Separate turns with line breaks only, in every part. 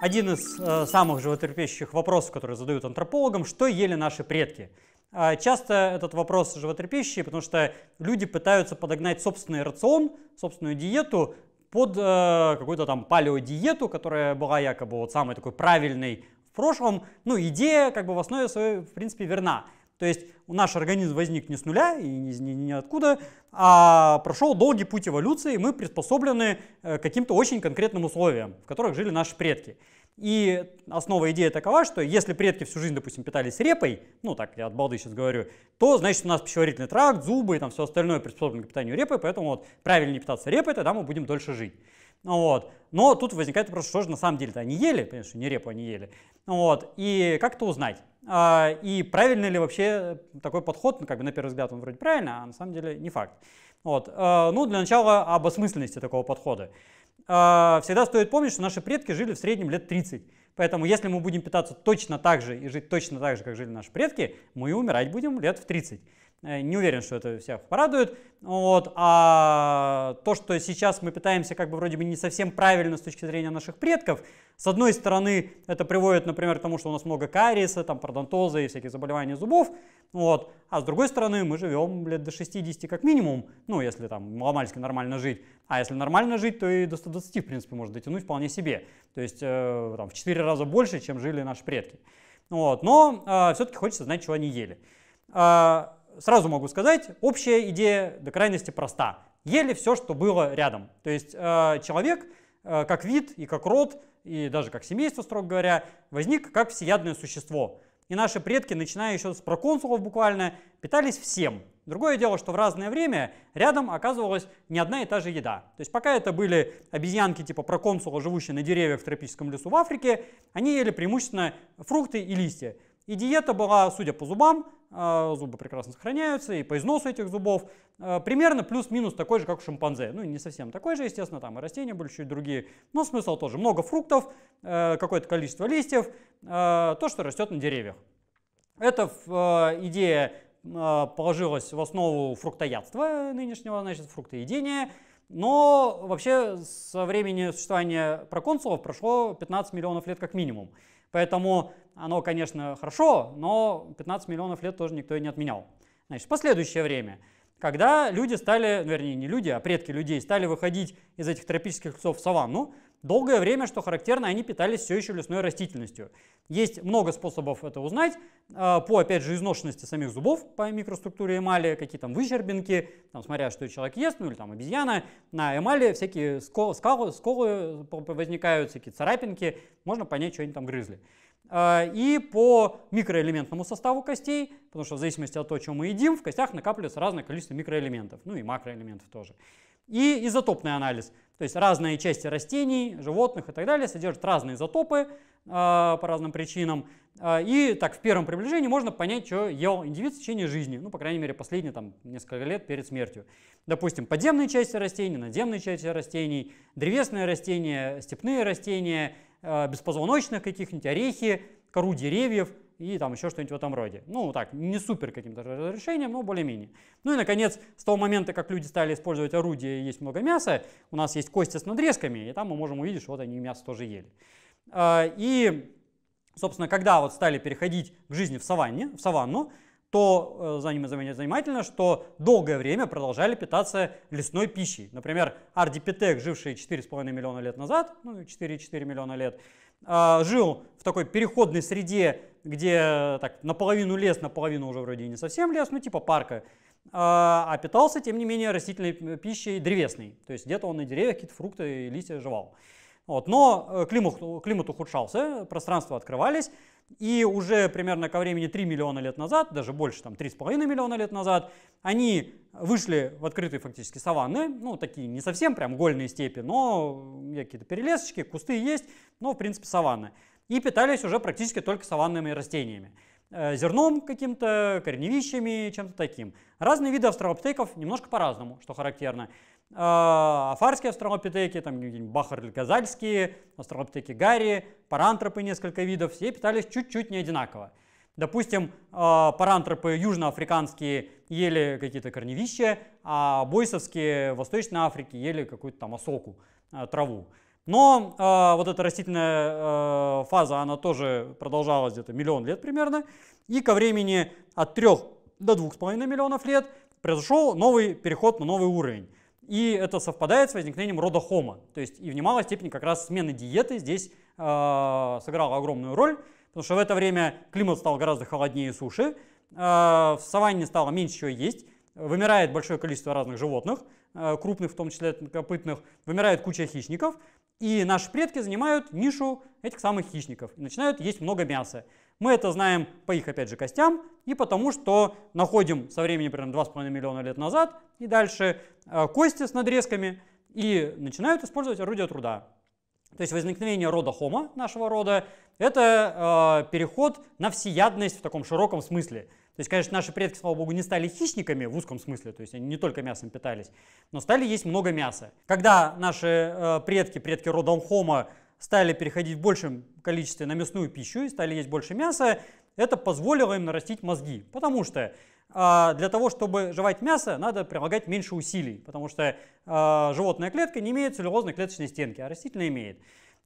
один из э, самых животрепещущих вопросов, которые задают антропологам, что ели наши предки. А часто этот вопрос животрепещущий, потому что люди пытаются подогнать собственный рацион, собственную диету под э, какую-то там палеодиету, которая была якобы вот самой такой правильной в прошлом. Ну, идея как бы в основе своей, в принципе, верна. То есть наш организм возник не с нуля и не ни, откуда, а прошел долгий путь эволюции, и мы приспособлены э, к каким-то очень конкретным условиям, в которых жили наши предки. И основа идеи такова, что если предки всю жизнь, допустим, питались репой, ну так, я от балды сейчас говорю, то значит у нас пищеварительный тракт, зубы и там все остальное приспособлено к питанию репы, поэтому вот правильнее питаться репой, тогда мы будем дольше жить. Ну вот. Но тут возникает вопрос, что же на самом деле-то они ели, конечно, не репу они ели. Ну вот. И как это узнать? А, и правильно ли вообще такой подход, ну, как бы на первый взгляд он вроде правильно, а на самом деле не факт. Вот. А, ну, для начала об осмысленности такого подхода. А, всегда стоит помнить, что наши предки жили в среднем лет 30. Поэтому если мы будем питаться точно так же и жить точно так же, как жили наши предки, мы и умирать будем лет в 30. Э, не уверен, что это всех порадует. Вот. А то, что сейчас мы пытаемся как бы вроде бы не совсем правильно с точки зрения наших предков, с одной стороны, это приводит, например, к тому, что у нас много кариеса, там, пародонтоза и всяких заболеваний зубов. Вот. А с другой стороны, мы живем лет до 60 как минимум, ну, если там маломальски нормально жить. А если нормально жить, то и до 120, в принципе, может дотянуть вполне себе. То есть э, там, в 4 раза больше, чем жили наши предки. Вот. Но э, все-таки хочется знать, чего они ели. Э, сразу могу сказать, общая идея до крайности проста. Ели все, что было рядом. То есть э, человек э, как вид и как род, и даже как семейство, строго говоря, возник как всеядное существо. И наши предки, начиная еще с проконсулов буквально, питались всем. Другое дело, что в разное время рядом оказывалась не одна и та же еда. То есть пока это были обезьянки типа проконсула, живущие на деревьях в тропическом лесу в Африке, они ели преимущественно фрукты и листья. И диета была, судя по зубам, э, зубы прекрасно сохраняются, и по износу этих зубов э, примерно плюс-минус такой же, как у шимпанзе. Ну, не совсем такой же, естественно, там и растения были чуть другие, но смысл тоже. Много фруктов, э, какое-то количество листьев, то, что растет на деревьях. Эта идея положилась в основу фруктоядства нынешнего, значит, фруктоедения – но вообще со времени существования проконсулов прошло 15 миллионов лет как минимум. Поэтому оно, конечно, хорошо, но 15 миллионов лет тоже никто и не отменял. Значит, последующее время, когда люди стали, вернее, не люди, а предки людей стали выходить из этих тропических лесов в саванну, Долгое время, что характерно, они питались все еще лесной растительностью. Есть много способов это узнать, а, по, опять же, изношенности самих зубов по микроструктуре эмали, какие там выщербинки, там, смотря что человек ест, ну или там обезьяна, на эмали всякие сколы, сколы, э, возникают, всякие царапинки, можно понять, что они там грызли а, и по микроэлементному составу костей, потому что в зависимости от того, что мы едим, в костях накапливается разное количество микроэлементов, ну и макроэлементов тоже и изотопный анализ. То есть разные части растений, животных и так далее содержат разные изотопы а, по разным причинам. А, и так в первом приближении можно понять, что ел индивид в течение жизни, ну, по крайней мере, последние там несколько лет перед смертью. Допустим, подземные части растений, надземные части растений, древесные растения, степные растения, э, беспозвоночных каких-нибудь, орехи, кору деревьев – и там еще что-нибудь в этом роде. Ну, так, не супер каким-то разрешением, но более-менее. Ну и, наконец, с того момента, как люди стали использовать орудие и есть много мяса, у нас есть кости с надрезками, и там мы можем увидеть, что вот они мясо тоже ели. А, и, собственно, когда вот стали переходить к жизни в саванне, в саванну, то э, за ним занимательно, что долгое время продолжали питаться лесной пищей. Например, ардипитек, живший 4,5 миллиона лет назад, ну 4,4 миллиона лет, а, жил в такой переходной среде где так, наполовину лес, наполовину уже вроде не совсем лес, ну типа парка, а, а питался, тем не менее, растительной э, пищей древесной. То есть где-то он на деревьях какие-то фрукты и листья жевал. Вот. Но э, климат, э, климат ухудшался, пространства открывались, и уже примерно ко времени 3 миллиона лет назад, даже больше, там 3,5 миллиона лет назад, они вышли в открытые фактически саванны, ну, такие не совсем прям гольные степи, но какие-то перелесочки, кусты есть, но, в принципе, саванны и питались уже практически только саванными растениями. Э, зерном каким-то, корневищами, чем-то таким. Разные виды австралопитеков немножко по-разному, что характерно. Э, афарские австралопитеки, там бахар или газальские, австралопитеки гарри, парантропы несколько видов, все питались чуть-чуть не одинаково. Допустим, э, парантропы южноафриканские ели какие-то корневища, а бойсовские в Восточной Африке ели какую-то там осоку, траву. Но э, вот эта растительная э, фаза, она тоже продолжалась где-то миллион лет примерно. И ко времени от 3 до 2,5 миллионов лет произошел новый переход на новый уровень. И это совпадает с возникновением рода хома. То есть и в немалой степени как раз смена диеты здесь э, сыграла огромную роль, потому что в это время климат стал гораздо холоднее суши, э, в саванне стало меньше чего есть, вымирает большое количество разных животных, э, крупных в том числе копытных, вымирает куча хищников – и наши предки занимают нишу этих самых хищников и начинают есть много мяса. Мы это знаем по их, опять же, костям и потому, что находим со временем, примерно 2,5 миллиона лет назад и дальше э, кости с надрезками и начинают использовать орудие труда. То есть возникновение рода Homo, нашего рода, это э, переход на всеядность в таком широком смысле. То есть, конечно, наши предки, слава богу, не стали хищниками в узком смысле, то есть они не только мясом питались, но стали есть много мяса. Когда наши э, предки, предки родом Хома, стали переходить в большем количестве на мясную пищу и стали есть больше мяса, это позволило им нарастить мозги, потому что э, для того, чтобы жевать мясо, надо прилагать меньше усилий, потому что э, животная клетка не имеет целлюлозной клеточной стенки, а растительная имеет.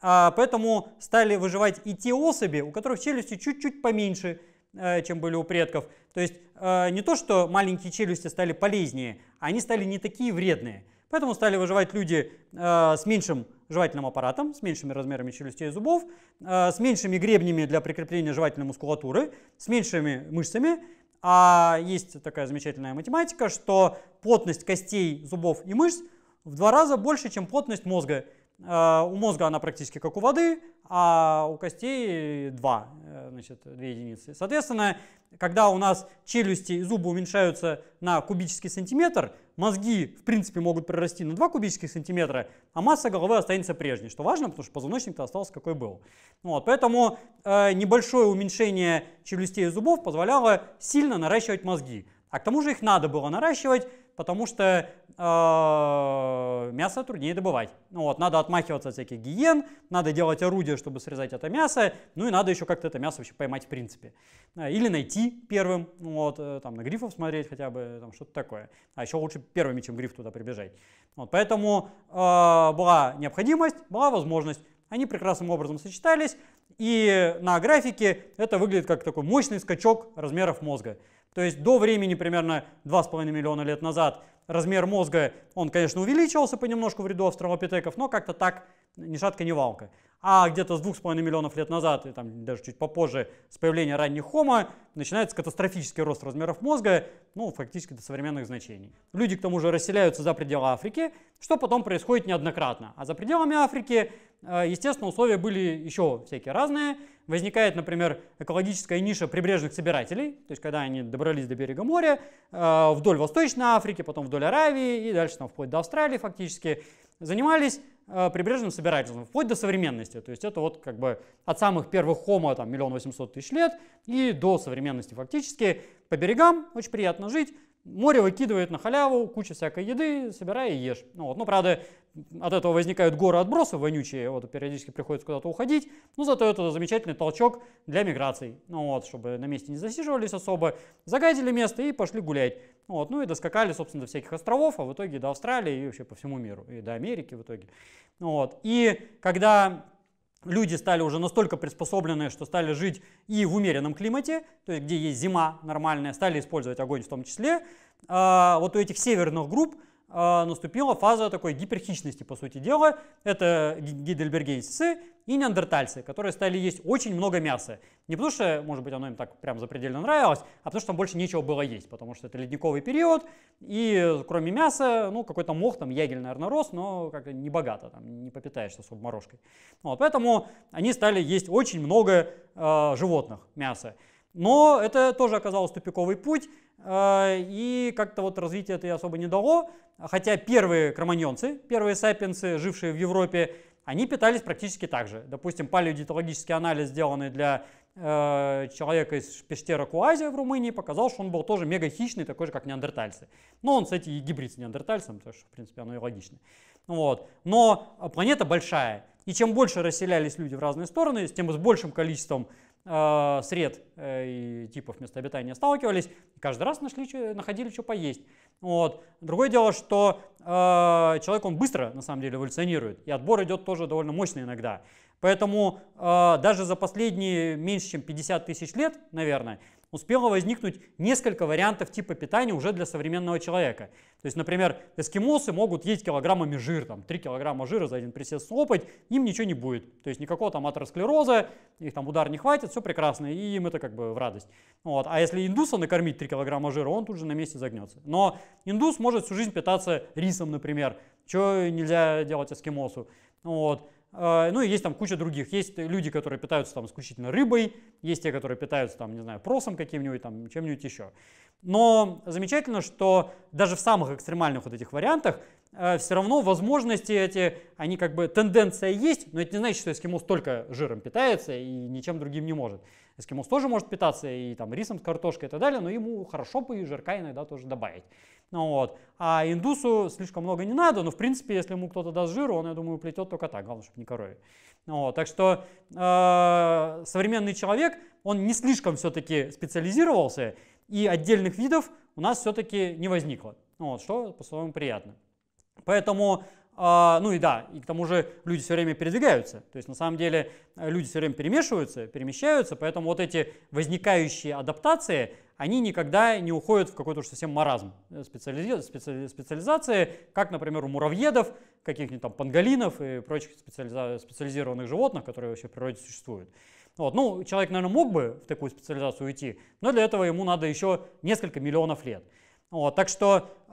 А поэтому стали выживать и те особи, у которых челюсти чуть-чуть поменьше, Э, чем были у предков. То есть э, не то, что маленькие челюсти стали полезнее, они стали не такие вредные. Поэтому стали выживать люди э, с меньшим жевательным аппаратом, с меньшими размерами челюстей и зубов, с меньшими гребнями для прикрепления жевательной мускулатуры, с меньшими мышцами. А есть такая замечательная математика, что плотность костей, зубов и мышц в два раза больше, чем плотность мозга. Э, у мозга она практически как у воды, а у костей 2, э, значит, 2 единицы. Соответственно, когда у нас челюсти и зубы уменьшаются на кубический сантиметр, мозги, в принципе, могут прирасти на 2 кубических сантиметра, а масса головы останется прежней, что важно, потому что позвоночник-то остался какой был. Вот, поэтому э, небольшое уменьшение челюстей и зубов позволяло сильно наращивать мозги. А к тому же их надо было наращивать, потому что э, мясо труднее добывать. Ну вот, надо отмахиваться от всяких гиен, надо делать орудие, чтобы срезать это мясо, ну и надо еще как-то это мясо вообще поймать в принципе. Э, или найти первым, ну вот, э, там на грифов смотреть хотя бы, там что-то такое. А еще лучше первыми, чем гриф туда прибежать. Вот, поэтому э, была необходимость, была возможность. Они прекрасным образом сочетались, и на графике это выглядит как такой мощный скачок размеров мозга. То есть до времени примерно 2,5 миллиона лет назад размер мозга, он, конечно, увеличивался понемножку в ряду австралопитеков, но как-то так ни шатка, ни валка а где-то с 2,5 миллионов лет назад, и там даже чуть попозже, с появления ранних хома, начинается катастрофический рост размеров мозга, ну, фактически до современных значений. Люди, к тому же, расселяются за пределы Африки, что потом происходит неоднократно. А за пределами Африки, э, естественно, условия были еще всякие разные. Возникает, например, экологическая ниша прибрежных собирателей, то есть когда они добрались до берега моря, э, вдоль Восточной Африки, потом вдоль Аравии и дальше там вплоть до Австралии фактически, занимались Э, прибрежным собирательством, вплоть до современности. То есть это вот как бы от самых первых хомо, там, миллион восемьсот тысяч лет, и до современности фактически. По берегам очень приятно жить, море выкидывает на халяву кучу всякой еды, собирай и ешь. Ну, вот. ну правда, от этого возникают горы отбросов вонючие, вот периодически приходится куда-то уходить, но зато это замечательный толчок для миграций, ну вот, чтобы на месте не засиживались особо, загадили место и пошли гулять, вот, ну и доскакали, собственно, до всяких островов, а в итоге до Австралии и вообще по всему миру, и до Америки в итоге, ну вот, и когда люди стали уже настолько приспособлены, что стали жить и в умеренном климате, то есть где есть зима нормальная, стали использовать огонь в том числе, а, вот у этих северных групп а, наступила фаза такой гиперхищности, по сути дела. Это гидельбергейцы и неандертальцы, которые стали есть очень много мяса. Не потому что, может быть, оно им так прям запредельно нравилось, а потому что там больше нечего было есть, потому что это ледниковый период, и кроме мяса, ну, какой-то мох, там, ягель, наверное, рос, но как-то не богато, там, не попитаешься особо морожкой. Вот, поэтому они стали есть очень много э, животных, мяса. Но это тоже оказалось тупиковый путь, э, и как-то вот развитие это особо не дало, хотя первые кроманьонцы, первые сапиенсы, жившие в Европе, они питались практически так же. Допустим, палеодиетологический анализ, сделанный для э, человека из пещеры Куазия в Румынии, показал, что он был тоже мега хищный, такой же, как неандертальцы. Но он, кстати, и гибрид с неандертальцем, потому что, в принципе, оно и логично. Вот. Но планета большая, и чем больше расселялись люди в разные стороны, тем с большим количеством э, сред э, и типов места обитания сталкивались. каждый раз нашли, находили, что поесть. Вот. Другое дело, что э, человек, он быстро, на самом деле, эволюционирует. И отбор идет тоже довольно мощный иногда. Поэтому э, даже за последние меньше, чем 50 тысяч лет, наверное, успело возникнуть несколько вариантов типа питания уже для современного человека. То есть, например, эскимосы могут есть килограммами жир, там 3 килограмма жира за один присед слопать, им ничего не будет. То есть никакого там атеросклероза, их там удар не хватит, все прекрасно, и им это как бы в радость. Вот. А если индуса накормить 3 килограмма жира, он тут же на месте загнется. Но индус может всю жизнь питаться рисом, например, что нельзя делать эскимосу. Вот. А, ну и есть там куча других. Есть люди, которые питаются там исключительно рыбой, есть те, которые питаются там, не знаю, просом каким-нибудь, там, чем-нибудь еще. Но замечательно, что даже в самых экстремальных вот этих вариантах э, все равно возможности эти, они как бы, тенденция есть, но это не значит, что эскимос только жиром питается и ничем другим не может. Эскимос тоже может питаться и там рисом с картошкой и так далее, но ему хорошо бы и жирка иногда тоже добавить. Ну, вот. А индусу слишком много не надо, но в принципе, если ему кто-то даст жир, он, я думаю, плетет только так, главное, чтобы не корове. Ну, вот. Так что э, современный человек, он не слишком все-таки специализировался, и отдельных видов у нас все-таки не возникло. Ну вот, что, по-своему, приятно. Поэтому а, ну и да, и к тому же люди все время передвигаются. То есть на самом деле э, люди все время перемешиваются, перемещаются, поэтому вот эти возникающие адаптации, они никогда не уходят в какой-то уж совсем маразм э, специали... специализации, как, например, у муравьедов, каких-нибудь там панголинов и прочих специализированных животных, которые вообще в природе существуют. Вот. Ну, человек, наверное, мог бы в такую специализацию уйти, но для этого ему надо еще несколько миллионов лет. Вот, так что э,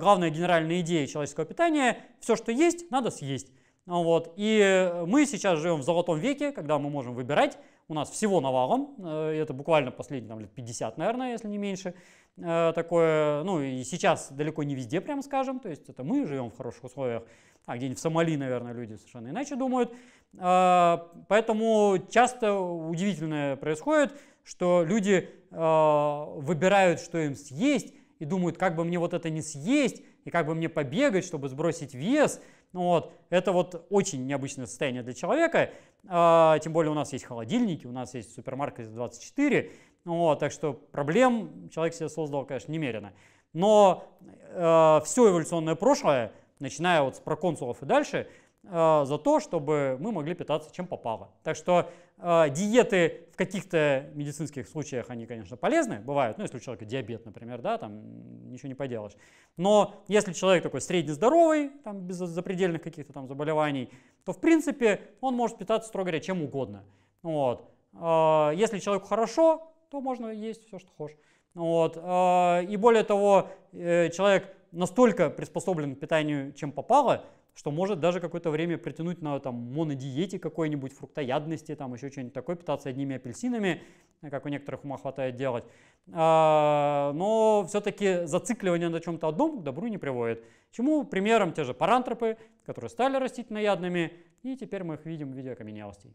главная генеральная идея человеческого питания – все, что есть, надо съесть. Вот. И мы сейчас живем в золотом веке, когда мы можем выбирать. У нас всего навалом, э, это буквально последние там, лет 50, наверное, если не меньше. Э, такое, ну и сейчас далеко не везде, прям скажем. То есть это мы живем в хороших условиях, а где-нибудь в Сомали, наверное, люди совершенно иначе думают. Э, поэтому часто удивительное происходит, что люди а, выбирают, что им съесть, и думают, как бы мне вот это не съесть, и как бы мне побегать, чтобы сбросить вес. ну Вот. Это вот очень необычное состояние для человека. А, тем более у нас есть холодильники, у нас есть супермаркет 24. ну Вот, так что проблем человек себе создал, конечно, немерено. Но э, все эволюционное прошлое, начиная вот с проконсулов и дальше, Э, за то, чтобы мы могли питаться чем попало. Так что э, диеты в каких-то медицинских случаях, они, конечно, полезны, бывают, ну, если у человека диабет, например, да, там ничего не поделаешь. Но если человек такой среднездоровый, там, без запредельных каких-то там заболеваний, то, в принципе, он может питаться, строго говоря, чем угодно. Вот. Э, если человеку хорошо, то можно есть все, что хочешь. Вот. Э, и более того, э, человек настолько приспособлен к питанию, чем попало, что может даже какое-то время притянуть на там, монодиете какой-нибудь, фруктоядности, там еще что-нибудь такое, питаться одними апельсинами, э, как у некоторых ума хватает делать. А, но все-таки зацикливание на чем-то одном к добру не приводит. Чему примером те же парантропы, которые стали растительноядными, и теперь мы их видим в виде окаменелостей.